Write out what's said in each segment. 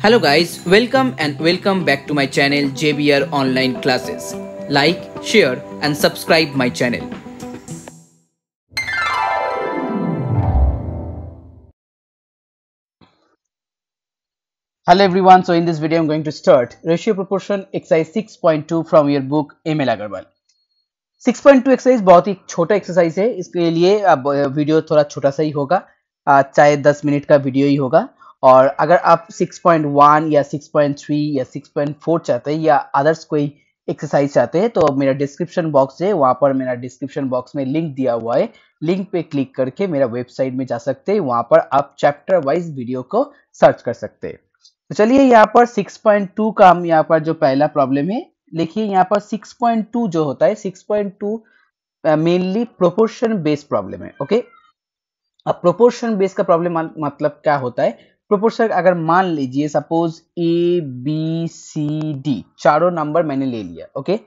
Hello guys welcome and welcome back to my channel JBR online classes like share and subscribe my channel hello everyone so in this video I am going to start ratio proportion exercise 6.2 from your book ML Agarwal 6.2 exercise बहुत ही छोटा exercise है इसके लिए video थोड़ा छोटा सा ही होगा चाहे 10 मिनट का वीडियो ही होगा और अगर आप 6.1 या 6.3 या 6.4 चाहते हैं या अदर्स कोई एक्सरसाइज चाहते हैं तो मेरा डिस्क्रिप्शन बॉक्स है वहाँ पर मेरा डिस्क्रिप्शन बॉक्स में लिंक दिया हुआ है लिंक पे क्लिक करके मेरा वेबसाइट में जा सकते हैं वहाँ पर आप चैप्टर वाइज वीडियो को सर्च कर सकते हैं तो चलिए यहाँ पर 6.2 का हम यहाँ पर जो पहला प्रॉब्लम है देखिए यहाँ पर 6.2 जो होता है 6.2 मेनली प्रोपोर्शन बेस्ड प्रॉब्लम है ओके अब प्रोपोर्शन बेस का प्रॉब्लम मतलब क्या होता है प्रोपोर्शन अगर मान लीजिए suppose A B C D चारों नंबर मैंने ले लिया ओके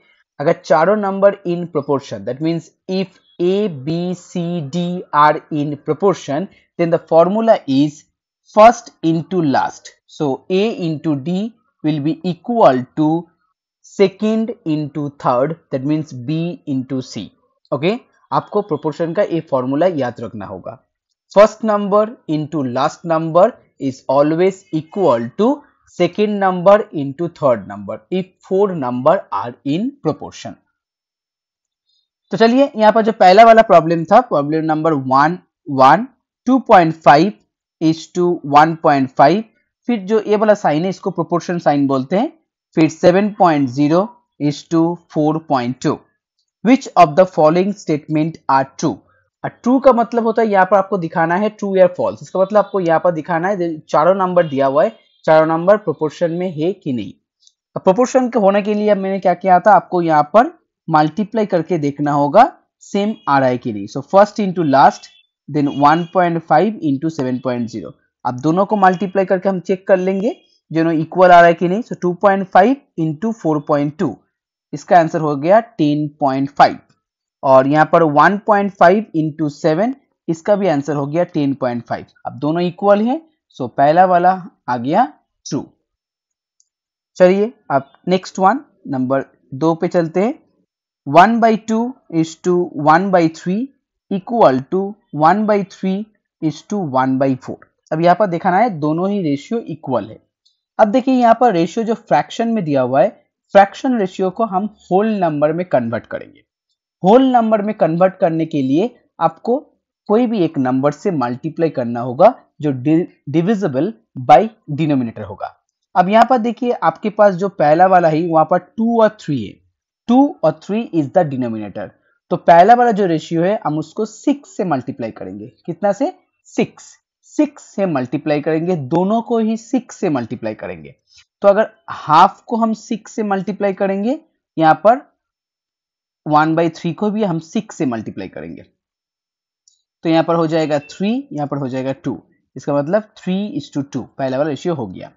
अगर चारों number in proportion that means if A B C D are in proportion then the formula is first into last so A into D will be equal to second into third that means B into C okay आपको proportion का ये formula याद रखना होगा first number into last number is always equal to second number into third number if four number are in proportion. तो चलिए यहाँ पर जो पहला वाला प्रॉब्लम था problem number one one two point five is to one point five फिर जो ये वाला साइन है इसको प्रोपोर्शन साइन बोलते हैं फिर seven point zero is to four point two which of the following statement are true true का मतलब होता है यहाँ पर आपको दिखाना है ट्रू या फॉल्स इसका मतलब आपको यहाँ पर दिखाना है चारों नंबर दिया हुआ है चारों नंबर प्रोपोर्शन में है कि नहीं प्रोपोर्शन के होने के लिए अब मैंने क्या किया था आपको यहाँ पर मल्टीप्लाई करके देखना होगा सेम आ रहा है कि नहीं so first into last then 1.5 point five into seven point zero अब दोनों को मल्टीप्लाई करके हम चेक कर लेंगे जो नो इक्वल आ रहा है कि नहीं so two point five into four point two इसका आंसर हो गया टेन पॉइंट फाइव और यहाँ पर 1.5 पॉइंट फाइव इंटू सेवन इसका भी आंसर हो गया 10.5 अब दोनों इक्वल हैं सो पहला वाला आ गया ट्रू चलिए अब नेक्स्ट वन नंबर दो पे चलते हैं one by two is to one by three equal to one by three is to one by four अब यहाँ पर देखाना है दोनों ही रेशियो इक्वल है अब देखिए यहाँ पर रेशियो जो फ्रैक्शन में दिया हुआ है फ्रैक्शन रेशियो को हम होल नंबर में कन्वर्ट करेंगे होल नंबर में कन्वर्ट करने के लिए आपको कोई भी एक नंबर से मल्टीप्लाई करना होगा जो डिविजिबल बाय डिनोमिनेटर होगा अब यहां पर देखिए आपके पास जो पहला वाला है वहां पर टू और थ्री है टू और थ्री इज द डिनोमिनेटर तो पहला वाला जो रेशियो है हम उसको सिक्स से मल्टीप्लाई करेंगे कितना से सिक्स सिक्स से मल्टीप्लाई करेंगे दोनों को ही सिक्स से मल्टीप्लाई करेंगे तो अगर हाफ को हम सिक्स से मल्टीप्लाई करेंगे यहाँ पर वन बाई थ्री को भी हम सिक्स से मल्टीप्लाई करेंगे तो यहां पर हो जाएगा थ्री यहां पर हो जाएगा टू इसका मतलब थ्री इज टू टू पहला वाला रेशियो हो गया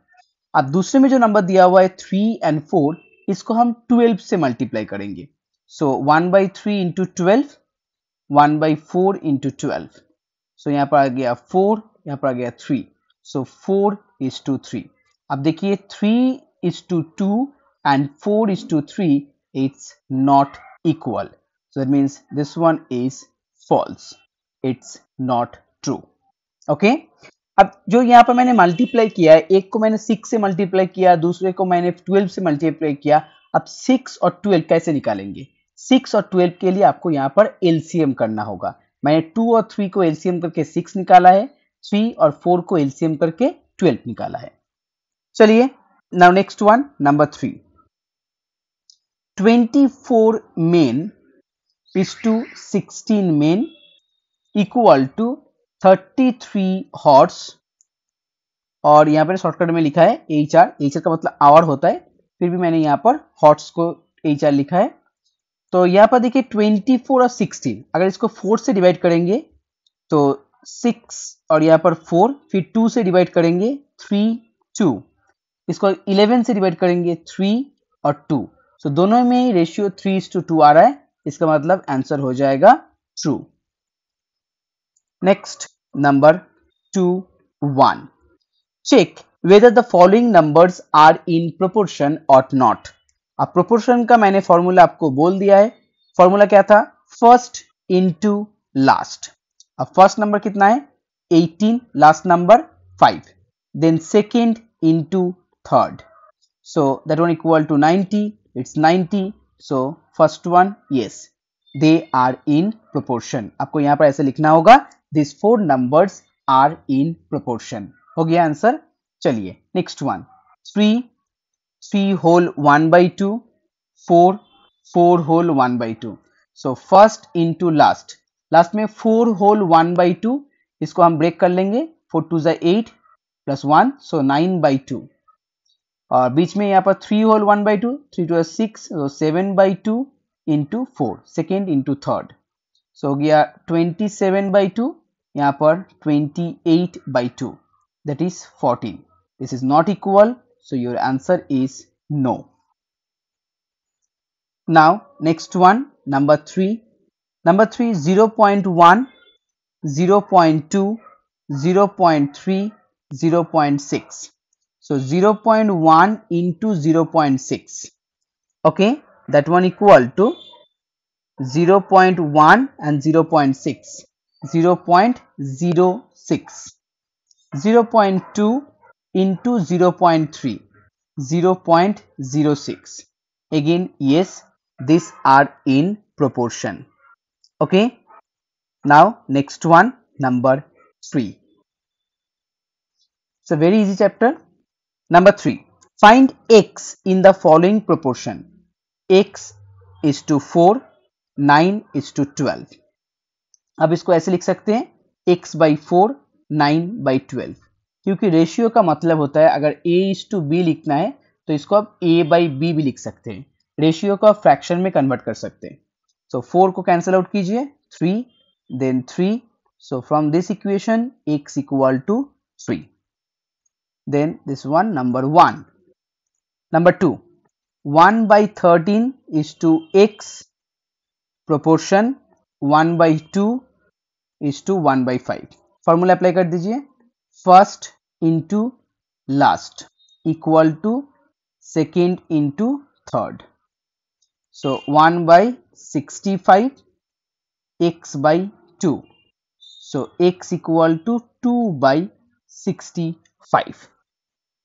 अब दूसरे में जो नंबर दिया हुआ है थ्री एंड फोर इसको हम ट्वेल्व से मल्टीप्लाई करेंगे so one by three into twelve one by four into twelve so यहाँ पर आ गया फोर यहाँ पर आ गया three so four is to three अब देखिए three is to two and four is to three it's not equal so it means this one is false it's not true okay अब जो यहाँ पर मैंने मल्टीप्लाई किया है एक को मैंने सिक्स से मल्टीप्लाई किया दूसरे को मैंने ट्वेल्व से मल्टीप्लाई किया अब सिक्स और ट्वेल्व कैसे निकालेंगे सिक्स और ट्वेल्व के लिए आपको यहाँ पर एलसीएम करना होगा मैंने टू और थ्री को एलसीएम करके सिक्स निकाला है थ्री और फोर को एलसीएम करके ट्वेल्व निकाला है चलिए now next one number three 24 men is to 16 men equal to 33 horse और यहाँ पर शॉर्टकट में लिखा है एच आर एच आर का मतलब आवर होता है फिर भी मैंने यहाँ पर हॉट्स को एच आर लिखा है तो यहाँ पर देखिए 24 और 16 अगर इसको 4 से डिवाइड करेंगे तो 6 और यहाँ पर 4 फिर 2 से डिवाइड करेंगे 3 2 इसको 11 से डिवाइड करेंगे 3 और 2 सो so, दोनों में ही रेशियो थ्री टू टू आ रहा है इसका मतलब आंसर हो जाएगा true next number two one check whether the following numbers are in proportion और नॉट अब प्रोपोर्शन का मैंने फॉर्मूला आपको बोल दिया है फॉर्मूला क्या था फर्स्ट इनटू लास्ट अब फर्स्ट नंबर कितना है 18 last number 5 then second into third so that one equal to 90 it's 90 so first one yes they are in proportion आपको यहाँ पर ऐसे लिखना होगा this four numbers are in proportion हो गया आंसर चलिए next one three three whole one by two four four whole one by two so first into last last में four whole one by two इसको हम break कर लेंगे four two जै eight plus one so nine by two और बीच में यहाँ पर three whole one by two three two six seven by two into four second into third so हो गया ट्वेंटी सेवन बाई टू यहाँ पर twenty eight by two that is fourteen this is not equal so your answer is no now next one number 3 number 3 0 0.1 0 0.2 0 0.3 0 0.6 so 0 0.1 into 0 0.6. Okay, that one equal to 0 0.1 and 0 0.6. 0 0.06. 0 0.2 into 0 0.3. 0 0.06. Again, yes, these are in proportion. Okay. Now, next one, number 3. It's a very easy chapter. Number 3. Find x in the following proportion. x is to 4, 9 is to 12. अब इसको ऐसे लिख सकते हैं x by four nine by twelve क्योंकि ratio का मतलब होता है अगर a इज टू b लिखना है तो इसको आप a बाई बी भी लिख सकते हैं रेशियो को आप फ्रैक्शन में कन्वर्ट कर सकते हैं सो so, फोर को कैंसिल आउट कीजिए three then three so from this equation x equal to three then this one number 1. Number 2, 1 by 13 is to x proportion 1 by 2 is to 1 by 5. Formula apply kar dijiye. First into last equal to second into third. So 1 by 65 x by 2. So x equal to 2 by 65.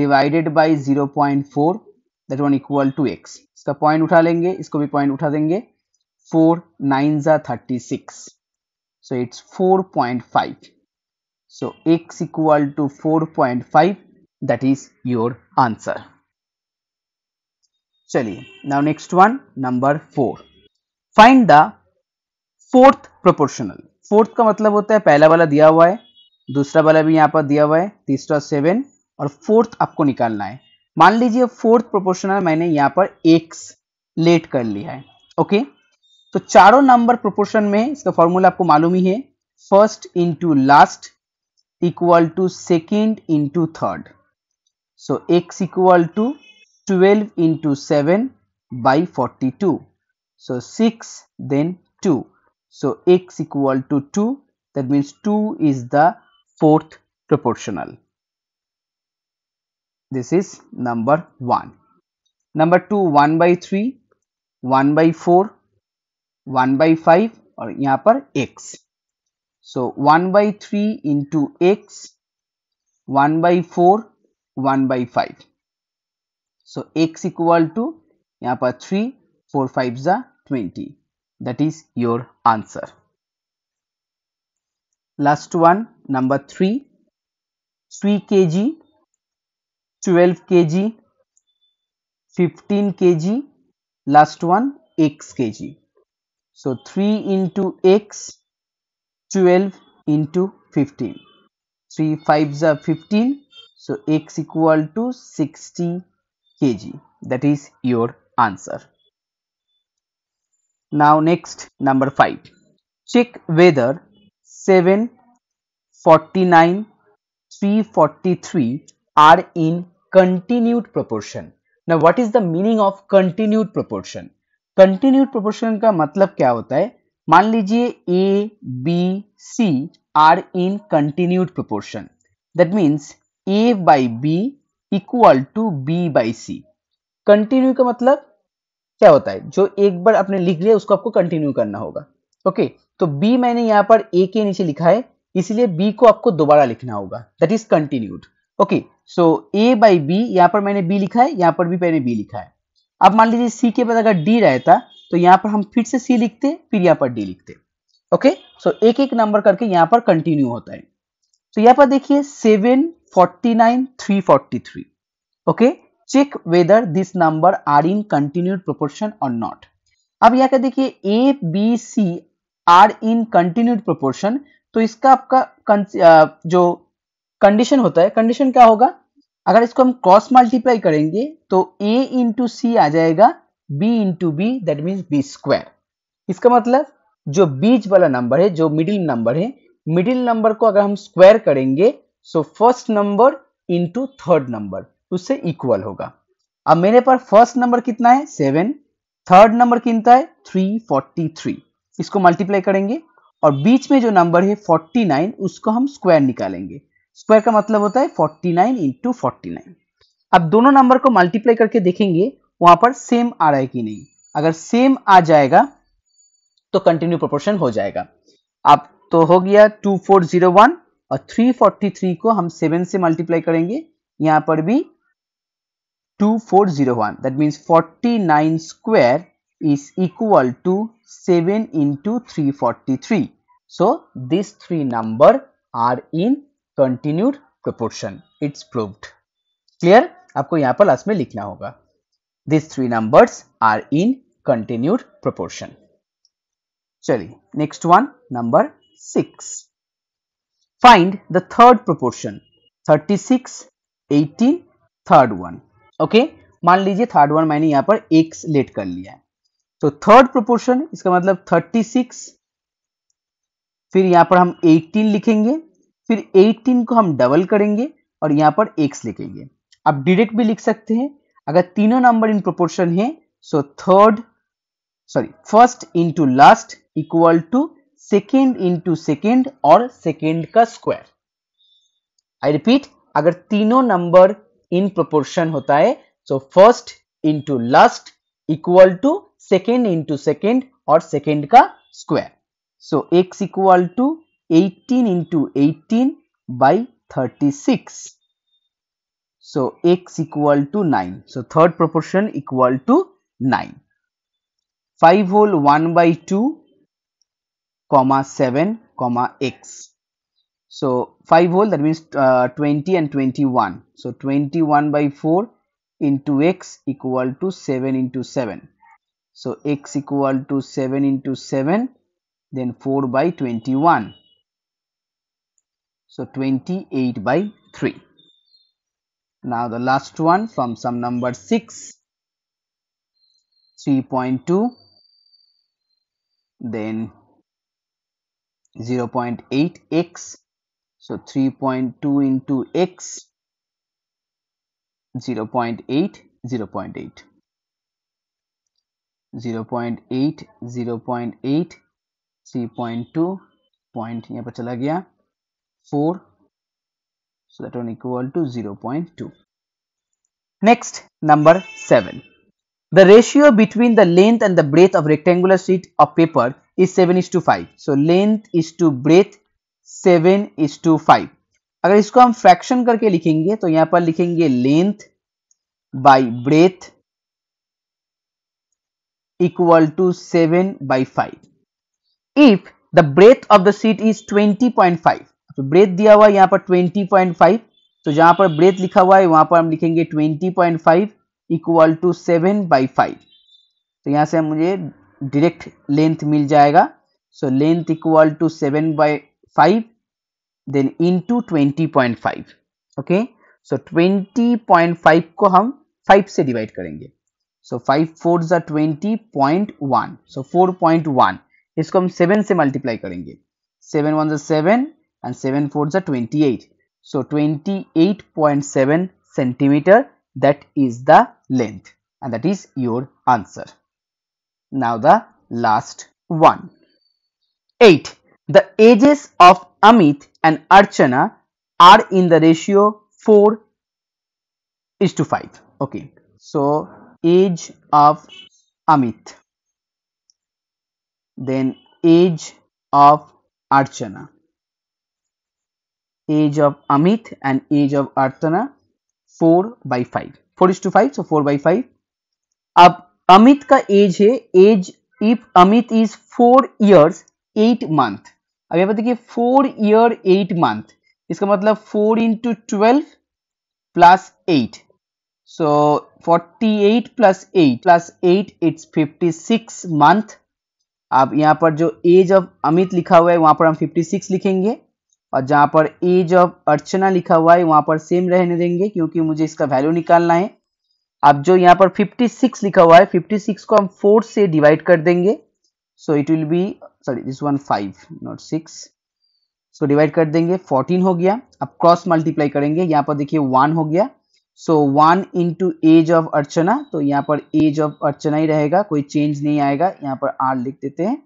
Divided by zero point four that one equal to X इसका point उठा लेंगे इसको भी point उठा देंगे four nine ज़ा thirty six so it's four point five so X equal to four point five that is your answer चलिए now next one number four find the fourth proportional fourth का मतलब होता है पहला वाला दिया हुआ है दूसरा वाला भी यहां पर दिया हुआ है तीसरा सेवन और फोर्थ आपको निकालना है मान लीजिए फोर्थ प्रोपोर्शनल मैंने यहाँ पर एक्स लेट कर लिया है ओके तो चारों नंबर प्रोपोर्शन में इसका फॉर्मूला आपको मालूम ही है first into last equal to second into third so X equal to twelve into seven by forty two so six then two so X equal to two that means two is the fourth proportional This is number 1. Number 2 1 by 3, 1 by 4, 1 by 5 or यहाँ x. So 1 by 3 into x, 1 by 4, 1 by 5. So x equal to यहाँ पर 3, 4 5 za 20. That is your answer. Last one number 3, 3 kg 12 kg 15 kg last one x kg so 3 into x 12 into 15 3 5s are 15 so x equal to 60 kg that is your answer now next number 5 check whether 7 49 343 are in continued proportion ना what is the meaning of continued proportion continued proportion का मतलब क्या होता है मान लीजिए A B C are in continued proportion that means A by B equal to B by C continue का मतलब क्या होता है जो एक बार आपने लिख लिया उसको आपको कंटिन्यू करना होगा ओके okay, तो बी मैंने यहां पर ए के नीचे लिखा है इसलिए बी को आपको दोबारा लिखना होगा that is continued okay so A by B यहाँ पर मैंने बी लिखा है यहाँ पर भी मैंने बी लिखा है अब मान लीजिए सी के बाद अगर डी रहता तो यहाँ पर हम फिर से सी लिखते फिर यहाँ पर डी लिखते ओके सो so, एक एक नंबर करके यहाँ पर कंटिन्यू होता है तो so, यहाँ पर देखिए seven forty nine three forty three okay check whether this number are in continued proportion और नॉट अब यहाँ का देखिए A B C are in continued proportion तो इसका आपका जो कंडीशन होता है कंडीशन क्या होगा अगर इसको हम क्रॉस मल्टीप्लाई करेंगे तो ए इंटू सी आ जाएगा B into B that mean B square इसका मतलब जो बीच वाला नंबर है जो मिडिल नंबर है मिडिल नंबर को अगर हम स्क्वायर करेंगे so first number into third number उससे इक्वल होगा अब मेरे पास फर्स्ट नंबर कितना है सेवन थर्ड नंबर कितना है थ्री फोर्टी थ्री इसको मल्टीप्लाई करेंगे और बीच में जो नंबर है फोर्टी नाइन उसको हम स्क्वायर निकालेंगे स्क्वायर का मतलब होता है 49 नाइन इंटू फोर्टी अब दोनों नंबर को मल्टीप्लाई करके देखेंगे वहां पर सेम आ रहा है कि नहीं अगर सेम आ जाएगा तो कंटिन्यू प्रोपोर्शन हो जाएगा अब तो हो गया 2401 और 343 को हम 7 से मल्टीप्लाई करेंगे यहां पर भी 2401 that forty nine square to seven into 7 forty three so this three number are in continued proportion it's proved clear आपको यहां पर लास्ट में लिखना होगा this three numbers are in continued proportion चलिए next one number six find the third proportion thirty six eighteen third one okay मान लीजिए third one मैंने यहां पर एक लेट कर लिया है तो थर्ड प्रोपोर्शन इसका मतलब थर्टी सिक्स फिर यहां पर हम एटीन लिखेंगे फिर 18 को हम डबल करेंगे और यहाँ पर एक्स लिखेंगे आप डायरेक्ट भी लिख सकते हैं अगर तीनों नंबर इन प्रोपोर्शन है so third sorry first into last equal to second into second और सेकेंड का स्क्वायर आई रिपीट अगर तीनों नंबर इन प्रोपोर्शन होता है so first into last equal to second into second और सेकेंड का square so X equal to 18 into 18 by 36. So x equal to 9. So third proportion equal to 9. 5 whole 1 by 2 comma 7 comma x. So 5 whole that means uh, 20 and 21. So 21 by 4 into x equal to 7 into 7. So x equal to 7 into 7 then 4 by 21. So, 28 by 3. Now, the last one from sum number 6, 3.2, then 0 0.8 x. So, 3.2 into x, 0 0.8, 0 0.8. 0.8 0.8 3.2 Point यहाँ पर चला गया 4 so that one equal to 0 0.2 next number 7 the ratio between the length and the breadth of rectangular sheet of paper is 7 is to 5 so length is to breadth 7 is to 5 अगर इसको हम fraction करके लिखेंगे तो यहां पर लिखेंगे length by breadth equal to 7 by 5. If the breadth of the sheet is 20.5, तो ब्रेथ दिया हुआ है यहाँ पर 20.5 तो जहां पर ब्रेथ लिखा हुआ है वहां पर हम लिखेंगे 20.5 point five equal to seven by five तो यहाँ से मुझे डायरेक्ट लेंथ मिल जाएगा so length equal to seven by five then into okay so twenty को हम फाइव से डिवाइड करेंगे सो फाइव फोर ज़ा twenty point one so four point one इसको हम सेवन से मल्टीप्लाई करेंगे सेवन वन ज़ा seven and 7 fours are 28. So 28.7 centimeter that is the length and that is your answer. Now the last one. 8. The ages of Amit and Archana are in the ratio 4 is to 5. Okay. So age of Amit then age of Archana age of Amit and age of Artana 4 by 5 4 is to 5 so 4 by 5 अब अमित का age है as if Amit is four years eight month अब यहाँ पर देखिए four year eight month इसका मतलब four into twelve plus eight so forty eight plus eight plus eight it's fifty six month अब यहाँ पर जो एज ऑफ अमित लिखा हुआ है वहां पर हम फिफ्टी सिक्स लिखेंगे और जहां पर एज ऑफ अर्चना लिखा हुआ है वहां पर सेम रहने देंगे क्योंकि मुझे इसका वैल्यू निकालना है अब जो यहाँ पर 56 लिखा हुआ है 56 को हम 4 से डिवाइड कर देंगे so it will be sorry this one 5 not 6 so divide कर देंगे 14 हो गया अब क्रॉस मल्टीप्लाई करेंगे यहाँ पर देखिए 1 हो गया so one into age of Archana तो यहाँ पर एज ऑफ अर्चना ही रहेगा कोई चेंज नहीं आएगा यहाँ पर आर लिख देते हैं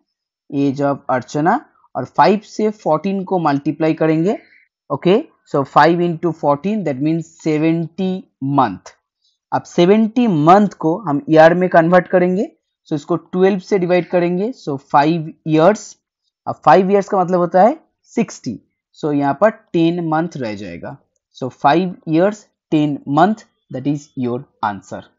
एज ऑफ अर्चना और 5 से 14 को मल्टीप्लाई करेंगे okay so 5 into fourteen that means 70 month अब 70 मंथ को हम ईयर में कन्वर्ट करेंगे सो so इसको 12 से डिवाइड करेंगे सो 5 ईयर्स अब 5 ईयर्स का मतलब होता है 60 सो so, यहाँ पर 10 मंथ रह जाएगा so 5 years 10 month that is your answer